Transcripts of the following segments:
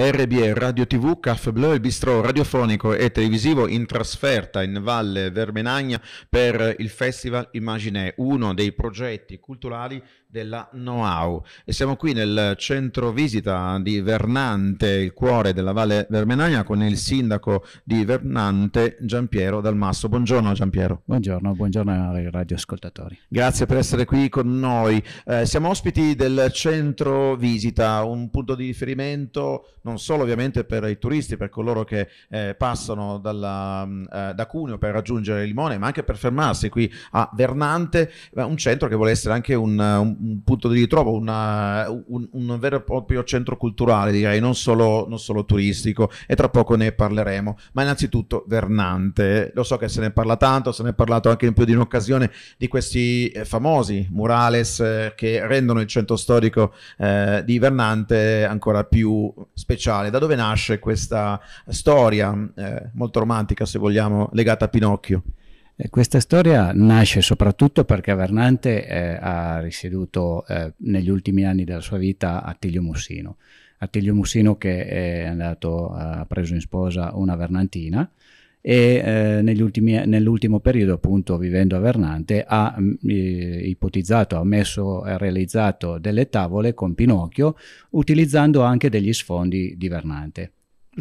RBR Radio TV, Caffè Bleu, il bistro radiofonico e televisivo in trasferta in Valle Vermenagna per il Festival Immagine, uno dei progetti culturali della Know-how. E siamo qui nel centro visita di Vernante, il cuore della Valle Vermenagna, con il sindaco di Vernante Giampiero Dalmasso. Buongiorno Giampiero. Buongiorno, buongiorno ai radioascoltatori. Grazie per essere qui con noi. Eh, siamo ospiti del centro visita, un punto di riferimento non solo ovviamente per i turisti, per coloro che eh, passano dalla, eh, da Cuneo per raggiungere Limone, ma anche per fermarsi qui a Vernante, un centro che vuole essere anche un, un un punto di ritrovo, una, un, un, vero e proprio centro culturale, direi, non solo, non solo, turistico, e tra poco ne parleremo. Ma innanzitutto Vernante, eh, lo so che se ne parla tanto, se ne è parlato anche in più di un'occasione di questi eh, famosi murales eh, che rendono il centro storico eh, di Vernante ancora più speciale. Da dove nasce questa storia eh, molto romantica, se vogliamo, legata a Pinocchio? questa storia nasce soprattutto perché Vernante eh, ha risieduto eh, negli ultimi anni della sua vita a Tiglio Mussino. A Tiglio Mussino che è andato, ha preso in sposa una Vernantina e eh, ultimi, nell'ultimo periodo appunto vivendo a Vernante ha mm, ipotizzato, ha messo, ha realizzato delle tavole con Pinocchio utilizzando anche degli sfondi di Vernante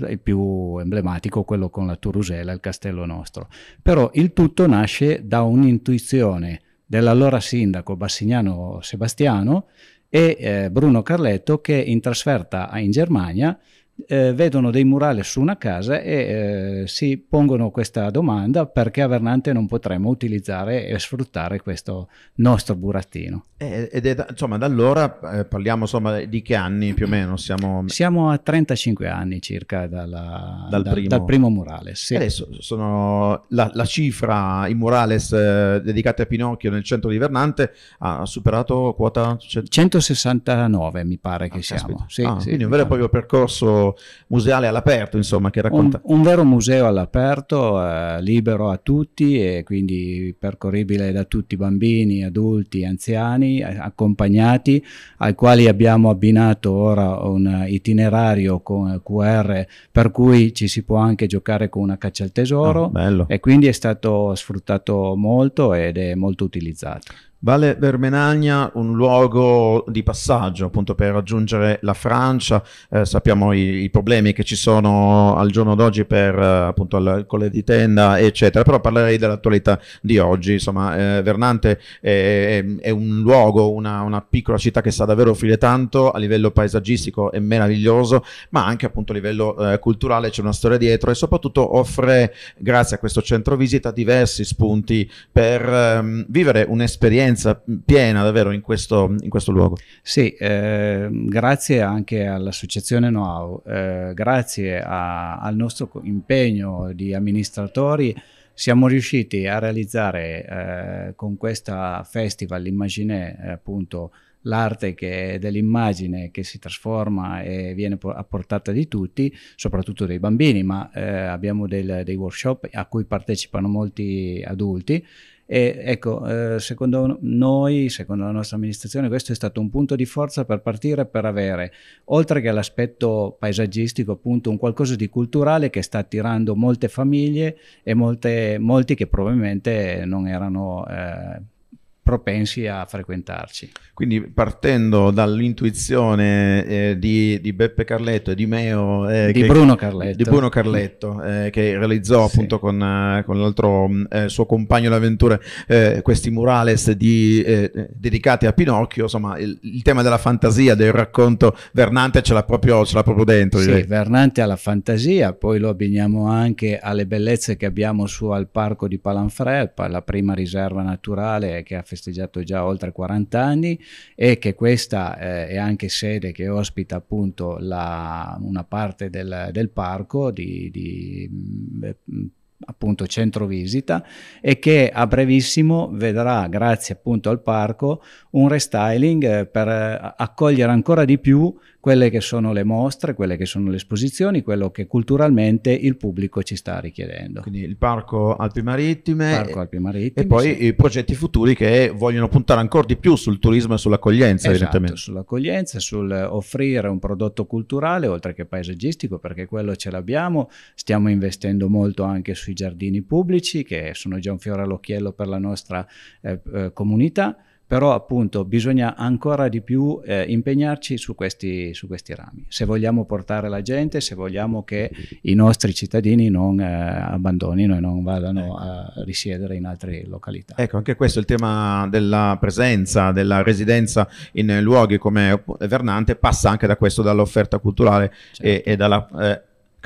il più emblematico, quello con la Turusella, il castello nostro. Però il tutto nasce da un'intuizione dell'allora sindaco Bassignano Sebastiano e eh, Bruno Carletto che in trasferta in Germania eh, vedono dei murali su una casa e eh, si pongono questa domanda perché a Vernante non potremmo utilizzare e sfruttare questo nostro burattino. Eh, ed è da, insomma, da allora eh, parliamo insomma, di che anni più o meno? Siamo, Siamo a 35 anni circa dalla, dal, da, primo. dal, primo. murale. Sì. Adesso sono la, la cifra, i murales eh, dedicati a Pinocchio nel centro di Vernante ha superato quota 169 mi pare che ah, siamo. Sì, ah, sì, quindi un vero e diciamo. proprio percorso museale all'aperto, insomma, che racconta. Un, un vero museo all'aperto, eh, libero a tutti e quindi percorribile da tutti, bambini, adulti, anziani, eh, accompagnati, ai quali abbiamo abbinato ora un itinerario con QR per cui ci si può anche giocare con una caccia al tesoro oh, e quindi è stato sfruttato molto ed è molto utilizzato. Valle Vermenagna, un luogo di passaggio appunto per raggiungere la Francia, eh, sappiamo i, i, problemi che ci sono al giorno d'oggi per eh, appunto il colle di tenda eccetera, però parlerei dell'attualità di oggi, insomma eh, Vernante è, è, è, un luogo, una, una, piccola città che sa davvero offrire tanto a livello paesaggistico è meraviglioso, ma anche appunto a livello eh, culturale c'è una storia dietro e soprattutto offre grazie a questo centro visita diversi spunti per ehm, vivere un'esperienza esperienza piena davvero in questo, in questo luogo. Sì, eh, grazie anche all'associazione Know-how, eh, grazie a, al nostro impegno di amministratori siamo riusciti a realizzare eh, con questa festival Immaginè eh, appunto l'arte dell'immagine che si trasforma e viene a portata di tutti, soprattutto dei bambini, ma eh, abbiamo del, dei workshop a cui partecipano molti adulti e ecco, eh, secondo noi, secondo la nostra amministrazione, questo è stato un punto di forza per partire per avere, oltre che l'aspetto paesaggistico, appunto un qualcosa di culturale che sta attirando molte famiglie e molte, molti che probabilmente non erano... Eh, propensi a frequentarci. Quindi partendo dall'intuizione eh, di, di, Beppe Carletto e di Meo... Eh, di, che, Bruno Carletto. di Bruno Carletto. Eh, che realizzò sì. appunto con, eh, con l'altro mm, eh, suo compagno d'avventura eh, questi murales di, dedicati a Pinocchio, insomma il, il, tema della fantasia, del racconto, Vernante ce l'ha proprio, ce l'ha proprio dentro. Sì, Vernante ha la fantasia, poi lo abbiniamo anche alle bellezze che abbiamo su al parco di Palanfre, la prima riserva naturale che ha festeggiato festeggiato già oltre 40 anni e che questa eh, è anche sede che ospita appunto la, una parte del, del parco di, di mm, eh, mm, appunto centro visita e che a brevissimo vedrà grazie appunto al parco un restyling eh, per eh, accogliere ancora di più quelle che sono le mostre, quelle che sono le esposizioni, quello che culturalmente il pubblico ci sta richiedendo. Quindi il Parco Alpi Marittime, Parco Alpi Marittime e poi sì. i progetti futuri che vogliono puntare ancora di più sul turismo e sull'accoglienza, esatto, evidentemente. Sull'accoglienza, sull'offrire un prodotto culturale oltre che paesaggistico, perché quello ce l'abbiamo. Stiamo investendo molto anche sui giardini pubblici, che sono già un fiore all'occhiello per la nostra eh, eh comunità però appunto bisogna ancora di più eh, impegnarci su questi, su questi, rami, se vogliamo portare la gente, se vogliamo che i nostri cittadini non eh, abbandonino e non vadano ecco. a risiedere in altre località. Ecco, anche questo è il tema della presenza, della residenza in luoghi come Vernante, passa anche da questo, dall'offerta culturale certo. e, e, dalla eh,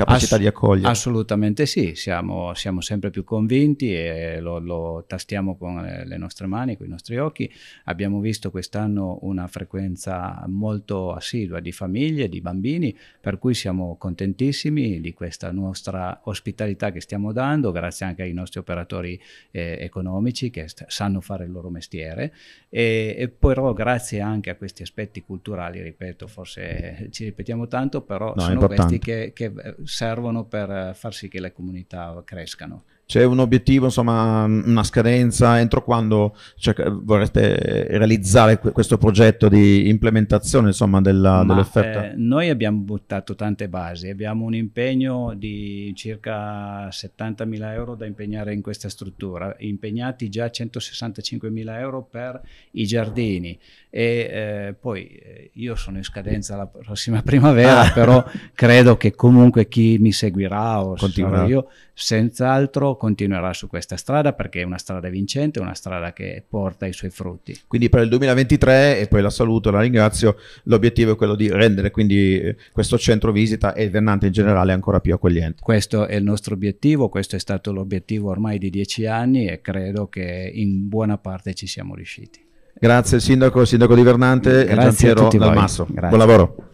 capacità Ass- di accogliere. Assolutamente sì, siamo, siamo sempre più convinti e lo, lo, tastiamo con eh, le nostre mani, con i nostri occhi. Abbiamo visto quest'anno una frequenza molto assidua di famiglie, di bambini, per cui siamo contentissimi di questa nostra ospitalità che stiamo dando, grazie anche ai nostri operatori eh, economici che st- sanno fare il loro mestiere e, e però grazie anche a questi aspetti culturali, ripeto, forse ci ripetiamo tanto, però no, sono questi che, che eh, servono per eh, far sì che le comunità crescano c'è un obiettivo, insomma, una scadenza, entro quando cioè, vorreste realizzare questo progetto di implementazione insomma, della, dell'offerta? Eh, noi abbiamo buttato tante basi, abbiamo un impegno di circa 70.000 euro da impegnare in questa struttura, impegnati già 165.000 euro per i giardini e eh, poi eh, io sono in scadenza la prossima primavera, ah. però credo che comunque chi mi seguirà o Continuerà. io, senz'altro continuerà su questa strada perché è una strada vincente, una strada che porta i suoi frutti. Quindi per il 2023, e poi la saluto, e la ringrazio, l'obiettivo è quello di rendere quindi eh, questo centro visita e il Vernante in generale ancora più accogliente. Questo è il nostro obiettivo, questo è stato l'obiettivo ormai di dieci anni e credo che in buona parte ci siamo riusciti. Grazie Sindaco, Sindaco di Vernante Grazie e Gianpiero Dalmasso. Buon lavoro.